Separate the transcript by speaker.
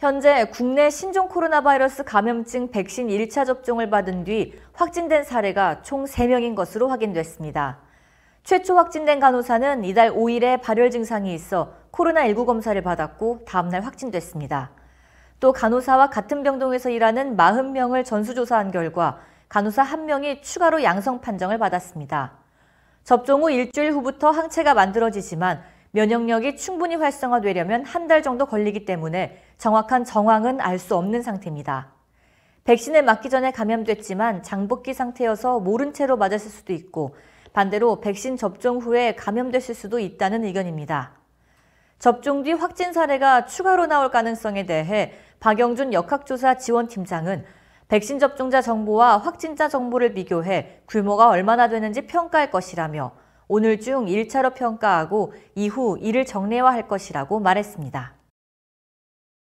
Speaker 1: 현재 국내 신종 코로나 바이러스 감염증 백신 1차 접종을 받은 뒤 확진된 사례가 총 3명인 것으로 확인됐습니다. 최초 확진된 간호사는 이달 5일에 발열 증상이 있어 코로나19 검사를 받았고 다음날 확진됐습니다. 또 간호사와 같은 병동에서 일하는 40명을 전수조사한 결과 간호사 1명이 추가로 양성 판정을 받았습니다. 접종 후 일주일 후부터 항체가 만들어지지만 면역력이 충분히 활성화되려면 한 달 정도 걸리기 때문에 정확한 정황은 알 수 없는 상태입니다. 백신을 맞기 전에 감염됐지만 장복기 상태여서 모른 채로 맞았을 수도 있고 반대로 백신 접종 후에 감염됐을 수도 있다는 의견입니다. 접종 뒤 확진 사례가 추가로 나올 가능성에 대해 박영준 역학조사 지원팀장은 백신 접종자 정보와 확진자 정보를 비교해 규모가 얼마나 되는지 평가할 것이라며 오늘 중 1차로 평가하고 이후 이를 정례화할 것이라고 말했습니다.